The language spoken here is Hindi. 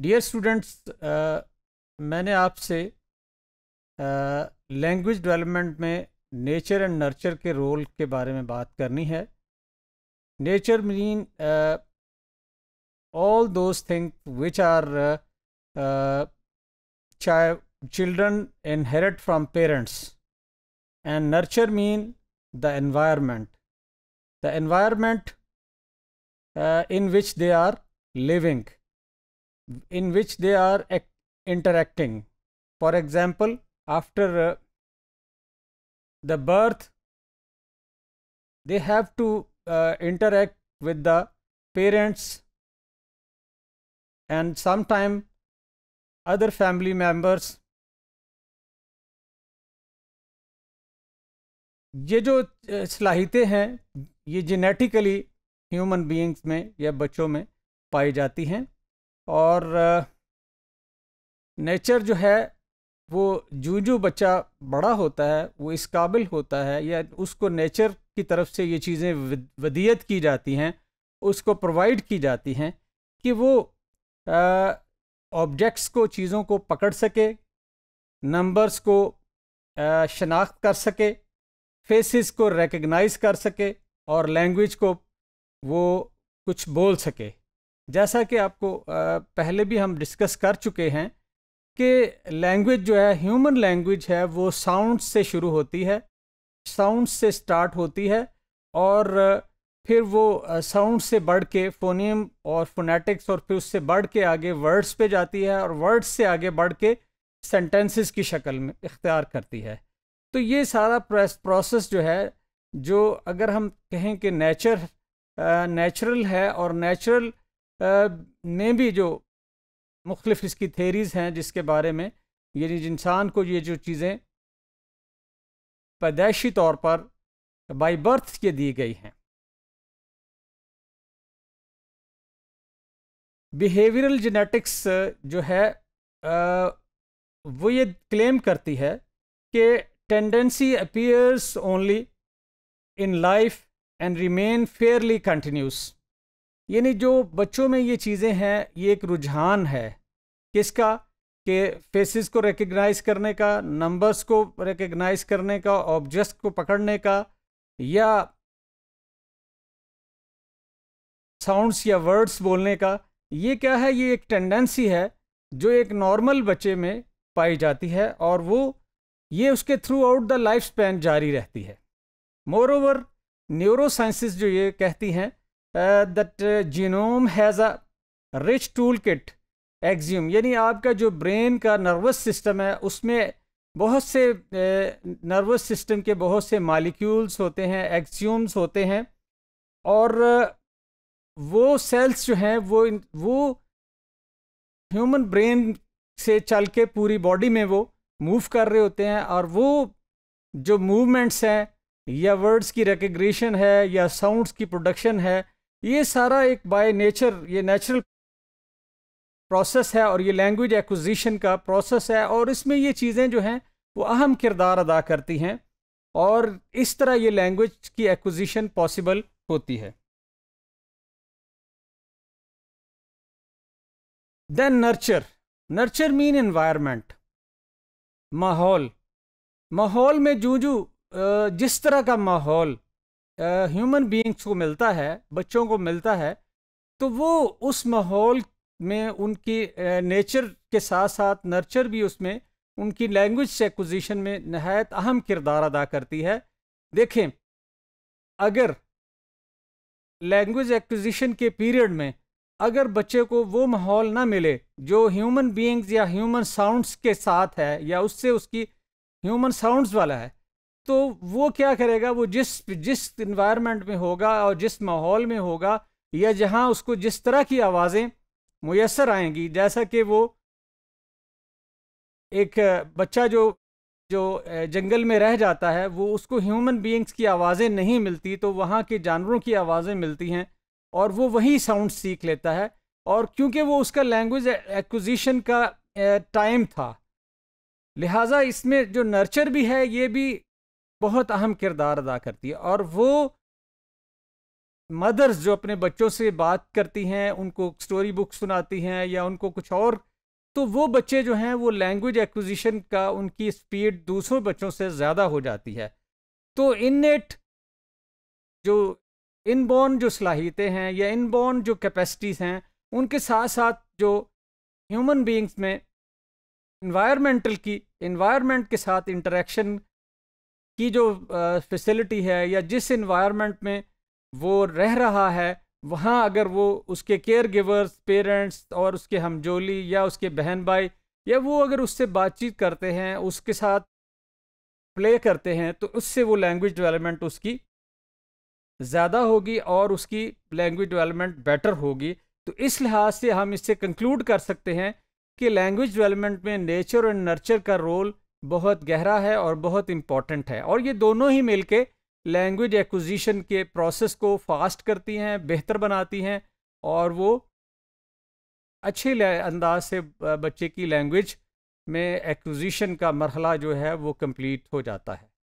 डियर स्टूडेंट्स uh, मैंने आपसे लैंग्वेज uh, डेवलपमेंट में नेचर एंड नर्चर के रोल के बारे में बात करनी है nature mean all those think which are चाहे children inherit from parents and nurture mean the environment the environment in which they are living in which they are interacting. For example, after uh, the birth, they have to uh, interact with the parents and sometime other family members. ये जो सलाहितें हैं ये जेनेटिकली ह्यूमन बीइंग्स में या बच्चों में पाई जाती हैं और नेचर जो है वो जो जो बच्चा बड़ा होता है वो इस काबिल होता है या उसको नेचर की तरफ से ये चीज़ें वदियत की जाती हैं उसको प्रोवाइड की जाती हैं कि वो ऑब्जेक्ट्स को चीज़ों को पकड़ सके नंबर्स को शनाख्त कर सके फेसेस को रिकग्नाइज कर सके और लैंग्वेज को वो कुछ बोल सके जैसा कि आपको पहले भी हम डिस्कस कर चुके हैं कि लैंग्वेज जो है ह्यूमन लैंग्वेज है वो साउंड से शुरू होती है साउंड से स्टार्ट होती है और फिर वो साउंड से बढ़ के फोनियम और फोनेटिक्स और फिर उससे बढ़ के आगे वर्ड्स पे जाती है और वर्ड्स से आगे बढ़ के सेंटेंसेस की शक्ल में इख्तियार करती है तो ये सारा प्रोसेस जो है जो अगर हम कहें कि नेचर नेचुरल है और नेचुरल में भी जो मुख्तफ इसकी थेरीज़ हैं जिसके बारे में यानी इंसान को ये जो चीज़ें पैदाइशी तौर पर बाई बर्थ ये दी गई हैं बिहेवियरल जेनेटिक्स जो है आ, वो ये क्लेम करती है कि tendency appears only in life and remain fairly continuous यानी जो बच्चों में ये चीज़ें हैं ये एक रुझान है किसका कि फेसेस को रिकग्नाइज करने का नंबर्स को रिकग्नाइज करने का ऑब्जेक्ट को पकड़ने का या साउंड्स या वर्ड्स बोलने का ये क्या है ये एक टेंडेंसी है जो एक नॉर्मल बच्चे में पाई जाती है और वो ये उसके throughout the life span जारी रहती है मोर ओवर न्यूरोसाइंसिस जो ये कहती हैं genome has a rich tool kit एक्ज्यूम यानी आपका जो ब्रेन का नर्वस सिस्टम है उसमें बहुत से नर्वस uh, सिस्टम के बहुत से मालिक्यूल्स होते हैं एक्ज्यूम्स होते हैं और uh, वो सेल्स जो हैं वो वो ह्यूमन ब्रेन से चल के पूरी बॉडी में वो मूव कर रहे होते हैं और वो जो मूवमेंट्स हैं या वर्ड्स की रिकग्निशन है या साउंड्स की प्रोडक्शन है ये सारा एक बाय नेचर ये नेचुरल प्रोसेस है और ये लैंग्वेज एक्विजिशन का प्रोसेस है और इसमें ये चीज़ें जो हैं वो अहम किरदार अदा करती हैं और इस तरह ये लैंग्वेज की एक्विजिशन पॉसिबल होती है then nurture nurture mean environment माहौल माहौल में जू जू जिस तरह का माहौल ह्यूमन बींग्स को मिलता है बच्चों को मिलता है तो वो उस माहौल में उनकी नेचर के साथ साथ नर्चर भी उसमें उनकी लैंग्वेज से एक्विजिशन में नहायत अहम किरदार अदा करती है देखें अगर लैंग्वेज एक्विजिशन के पीरियड में अगर बच्चे को वो माहौल ना मिले जो ह्यूमन बींग्स या ह्यूमन साउंड्स के साथ है या उससे उसकी ह्यूमन साउंड्स वाला है तो वो क्या करेगा वो जिस जिस इन्वायरमेंट में होगा और जिस माहौल में होगा या जहाँ उसको जिस तरह की आवाज़ें मैसर आएंगी जैसा कि वो एक बच्चा जो जो जंगल में रह जाता है वो उसको ह्यूमन बीइंग्स की आवाज़ें नहीं मिलती तो वहाँ के जानवरों की आवाज़ें मिलती हैं और वो वही साउंड सीख लेता है और क्योंकि वो उसका लैंग्वेज एक्विजिशन का टाइम था लिहाजा इसमें जो नर्चर भी है ये भी बहुत अहम किरदार अदा करती है और वो मदर्स जो अपने बच्चों से बात करती हैं उनको स्टोरी बुक सुनाती हैं या उनको कुछ और तो वो बच्चे जो हैं वो लैंग्वेज एक्विजिशन का उनकी स्पीड दूसरों बच्चों से ज़्यादा हो जाती है तो इननेट जो इनबॉर्न जो सलाहियतें हैं या इनबॉर्न जो कैपेसिटीज़ हैं उनके साथ साथ जो ह्यूमन बींग्स में इन्वायरमेंटल की इन्वायरमेंट के साथ इंटरेक्शन की जो फैसिलिटी है या जिस इन्वायरमेंट में वो रह रहा है वहाँ अगर वो उसके केयर गिवर्स पेरेंट्स और उसके हमजोली या उसके बहन भाई या वो अगर उससे बातचीत करते हैं उसके साथ प्ले करते हैं तो उससे वो लैंग्वेज डेवलपमेंट उसकी ज़्यादा होगी और उसकी लैंग्वेज डेवलपमेंट बेटर होगी तो इस लिहाज से हम इससे कंक्लूड कर सकते हैं कि लैंग्वेज डेवलपमेंट में नेचर एंड नर्चर का रोल बहुत गहरा है और बहुत इम्पॉर्टेंट है और ये दोनों ही मिलके लैंग्वेज एक्विजिशन के प्रोसेस को फास्ट करती हैं बेहतर बनाती हैं और वो अच्छे अंदाज से बच्चे की लैंग्वेज में एक्विजिशन का मरहला जो है वो कंप्लीट हो जाता है